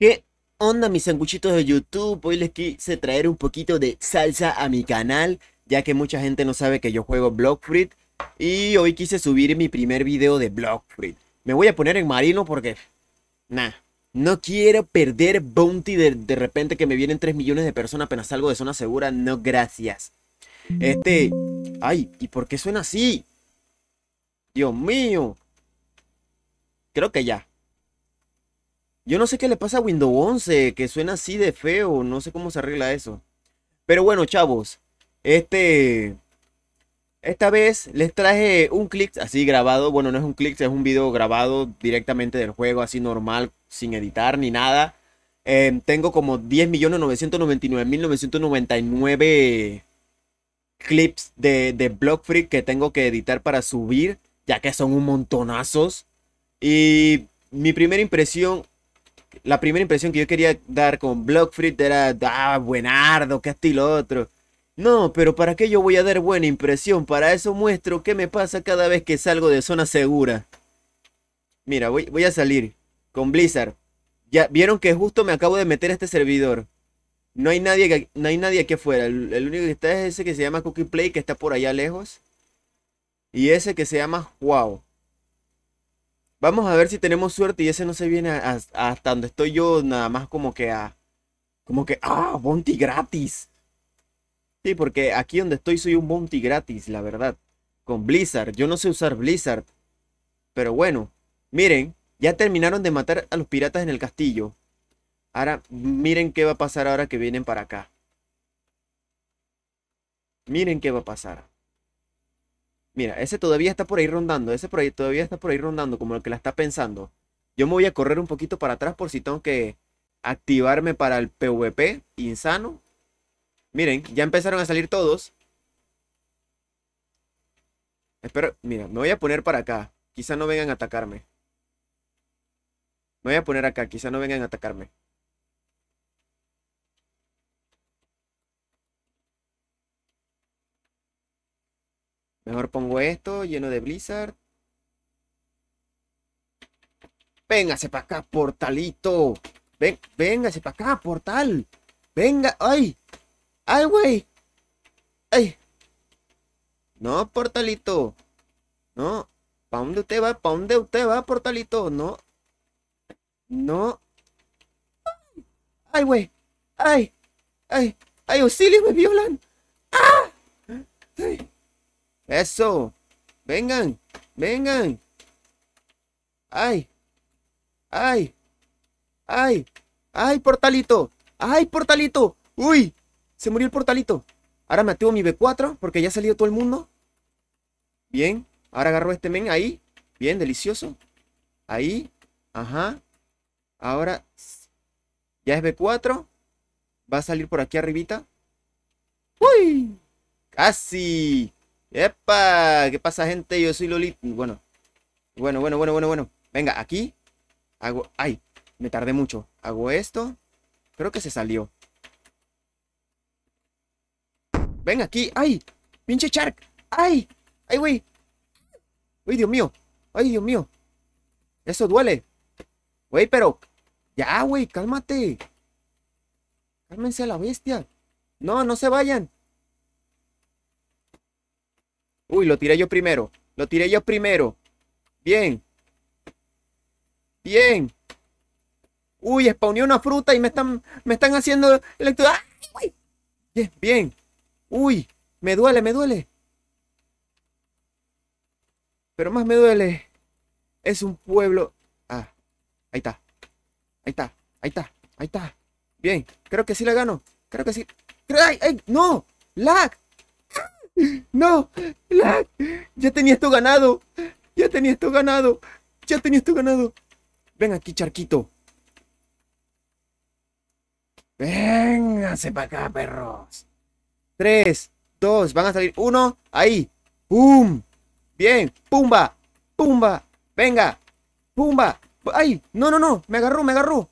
¿Qué onda mis sanguchitos de YouTube? Hoy les quise traer un poquito de salsa a mi canal, ya que mucha gente no sabe que yo juego Blockfruit. Y hoy quise subir mi primer video de Blockfruit. Me voy a poner en marino porque... Nah, no quiero perder Bounty de, de repente que me vienen 3 millones de personas apenas salgo de zona segura. No, gracias. Este... Ay, ¿y por qué suena así? Dios mío. Creo que ya. Yo no sé qué le pasa a Windows 11, que suena así de feo, no sé cómo se arregla eso. Pero bueno, chavos, este... Esta vez les traje un clip así grabado, bueno, no es un clip, es un video grabado directamente del juego, así normal, sin editar ni nada. Em, tengo como 10.999.999 clips de, de Freak. que tengo que editar para subir, ya que son un montonazos. Y mi primera impresión la primera impresión que yo quería dar con Blockfrit era, ah, buenardo, qué estilo otro. No, pero ¿para qué yo voy a dar buena impresión? Para eso muestro qué me pasa cada vez que salgo de zona segura. Mira, voy, voy a salir con Blizzard. Ya vieron que justo me acabo de meter a este servidor. No hay nadie, no hay nadie aquí afuera. El, único que está es ese que se llama Cookie Play, que está por allá lejos. Y ese que se llama Wow. Vamos a ver si tenemos suerte y ese no se viene hasta donde estoy yo, nada más como que a. Como que. ¡Ah! ¡Bounty gratis! Sí, porque aquí donde estoy soy un bounty gratis, la verdad. Con Blizzard. Yo no sé usar Blizzard. Pero bueno, miren, ya terminaron de matar a los piratas en el castillo. Ahora, miren qué va a pasar ahora que vienen para acá. Miren qué va a pasar. Mira, ese todavía está por ahí rondando, ese proyecto todavía está por ahí rondando, como el que la está pensando. Yo me voy a correr un poquito para atrás por si tengo que activarme para el PvP insano. Miren, ya empezaron a salir todos. Espero, mira, me voy a poner para acá. Quizá no vengan a atacarme. Me voy a poner acá, quizá no vengan a atacarme. Mejor pongo esto, lleno de Blizzard. Véngase para acá, portalito. Ven, véngase para acá, portal. Venga, ay. Ay, güey. Ay. No, portalito. No. ¿Para dónde usted va? ¿Para dónde usted va, portalito? No. No. Ay, güey. Ay. Ay. Ay, auxilio, me violan. ¡Ah! Ay. Eso. Vengan. Vengan. Ay. Ay. Ay. Ay, portalito. Ay, portalito. Uy. Se murió el portalito. Ahora me activo mi B4 porque ya ha salido todo el mundo. Bien. Ahora agarro este men ahí. Bien, delicioso. Ahí. Ajá. Ahora ya es B4. Va a salir por aquí arribita. ¡Uy! ¡Casi! ¡Epa! ¿Qué pasa, gente? Yo soy Loli... Bueno, bueno, bueno, bueno, bueno, bueno. Venga, aquí hago... ¡Ay! Me tardé mucho. Hago esto. Creo que se salió. Venga aquí. ¡Ay! ¡Pinche Shark! ¡Ay! ¡Ay, güey! ¡Uy, Dios mío! ¡Ay, Dios mío! Eso duele. Güey, pero... Ya, güey, cálmate. Cálmense a la bestia. No, no se vayan. Uy, lo tiré yo primero. Lo tiré yo primero. Bien. Bien. Uy, spawné una fruta y me están, me están haciendo Bien, bien. Uy, me duele, me duele. Pero más me duele. Es un pueblo... Ah, ahí está. Ahí está, ahí está, ahí está. Bien, creo que sí la gano. Creo que sí. ¡Ay, ay! no! ¡Lag! ¡No! ¡Ya tenía esto ganado! ¡Ya tenía esto ganado! ¡Ya tenía esto ganado! ¡Ven aquí, charquito! ¡Vénganse para acá, perros! Tres, dos, van a salir uno, ahí. ¡Pum! Bien, pumba, pumba, venga, pumba. ¡Ay! No, no, no, me agarró, me agarró.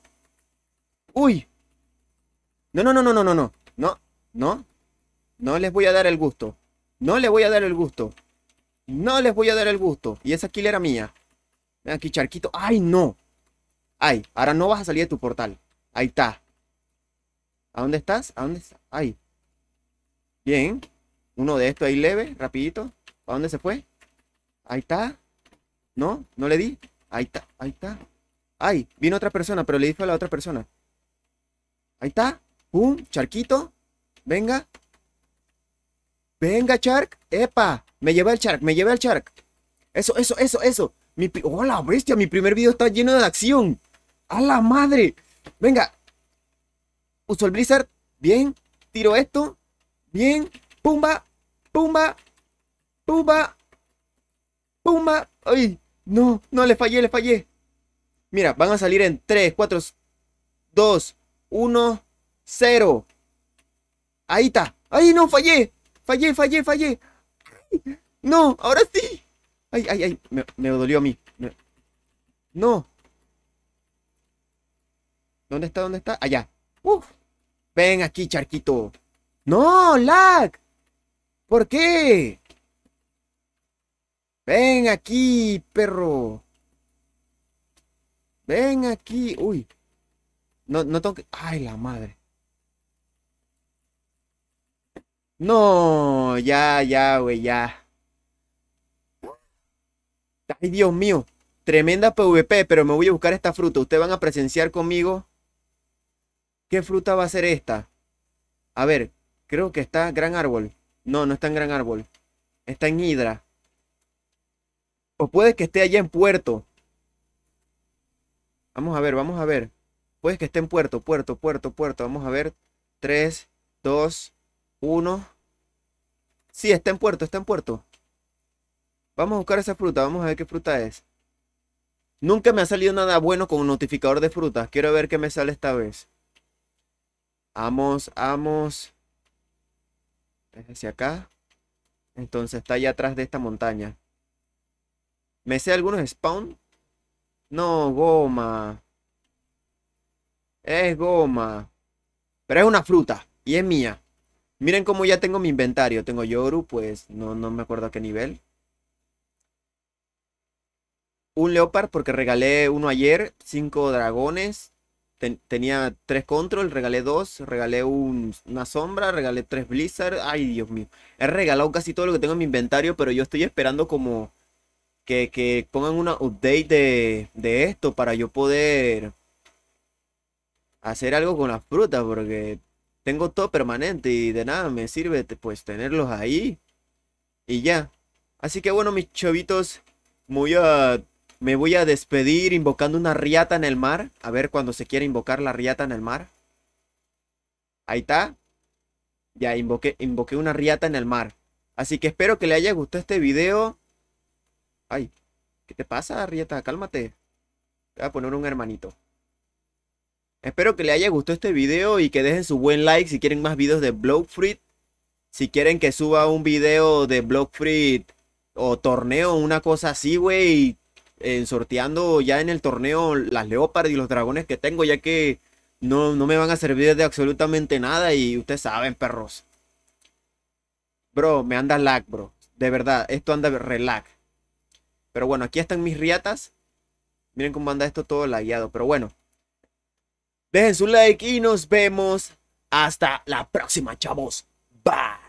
¡Uy! no, no, no, no, no, no, no, no, no les voy a dar el gusto. No le voy a dar el gusto. No les voy a dar el gusto. Y esa kill era mía. Ven aquí, charquito. ¡Ay, no! ¡Ay! Ahora no vas a salir de tu portal. Ahí está. ¿A dónde estás? ¿A dónde estás? ¡Ay! Bien. Uno de estos ahí leve, rapidito. ¿A dónde se fue? Ahí está. ¿No? ¿No le di? Ahí está. Ahí está. ¡Ay! Vino otra persona, pero le dijo a la otra persona. Ahí está. ¡Pum! Charquito. Venga. Venga, Shark. Epa, me llevé el Shark, me llevé el Shark. Eso, eso, eso, eso. Mi Hola, oh, bestia, mi primer video está lleno de acción. A la madre. Venga. Uso el Blizzard. Bien. Tiro esto. Bien. Pumba. Pumba. Pumba. Pumba. Ay, no, no, le fallé, le fallé. Mira, van a salir en 3, 4, 2, 1, 0. Ahí está. ¡Ay, no, fallé. Fallé, fallé, fallé. no, ahora sí. Ay, ay, ay. Me, dolió a mí. No. ¿Dónde está? ¿Dónde está? Allá. Uf. Ven aquí, charquito. No, lag. ¿Por qué? Ven aquí, perro. Ven aquí. Uy. No, no tengo que... Ay, la madre. No, ya, ya, güey, ya. Ay, Dios mío. Tremenda PvP, pero me voy a buscar esta fruta. Ustedes van a presenciar conmigo. ¿Qué fruta va a ser esta? A ver, creo que está Gran Árbol. No, no está en Gran Árbol. Está en Hidra. O puede que esté allá en Puerto. Vamos a ver, vamos a ver. Puede que esté en Puerto, Puerto, Puerto, Puerto. Vamos a ver. Tres, dos... Uno. Sí, está en puerto, está en puerto. Vamos a buscar esa fruta, vamos a ver qué fruta es. Nunca me ha salido nada bueno con un notificador de frutas. Quiero ver qué me sale esta vez. Vamos, vamos. Es hacia acá. Entonces está allá atrás de esta montaña. ¿Me sé algunos spawn? No, goma. Es goma. Pero es una fruta. Y es mía. Miren cómo ya tengo mi inventario. Tengo Yoru, pues no, no me acuerdo a qué nivel. Un Leopard, porque regalé uno ayer. Cinco dragones. tenía tres Control, regalé dos. Regalé una sombra, regalé tres Blizzard. Ay, Dios mío. He regalado casi todo lo que tengo en mi inventario, pero yo estoy esperando como... Que, pongan una update de, de, esto para yo poder hacer algo con las frutas, porque tengo todo permanente y de nada me sirve pues tenerlos ahí y ya. Así que bueno, mis chavitos, muy me voy a despedir invocando una riata en el mar. A ver cuando se quiera invocar la riata en el mar. Ahí está. Ya invoqué, invoqué una riata en el mar. Así que espero que le haya gustado este video. Ay, ¿qué te pasa, riata? Cálmate. Te voy a poner un hermanito. Espero que les haya gustado este video y que dejen su buen like si quieren más videos de Blockfruit. Si quieren que suba un video de Blockfruit o torneo, una cosa así, güey. Eh, sorteando ya en el torneo las leopards y los dragones que tengo, ya que no, me van a servir de absolutamente nada y ustedes saben, perros. Bro, me anda lag, bro. De verdad, esto anda relax. Pero bueno, aquí están mis riatas. Miren cómo anda esto todo lagueado, pero bueno. Dejen su like y nos vemos hasta la próxima, chavos. Bye.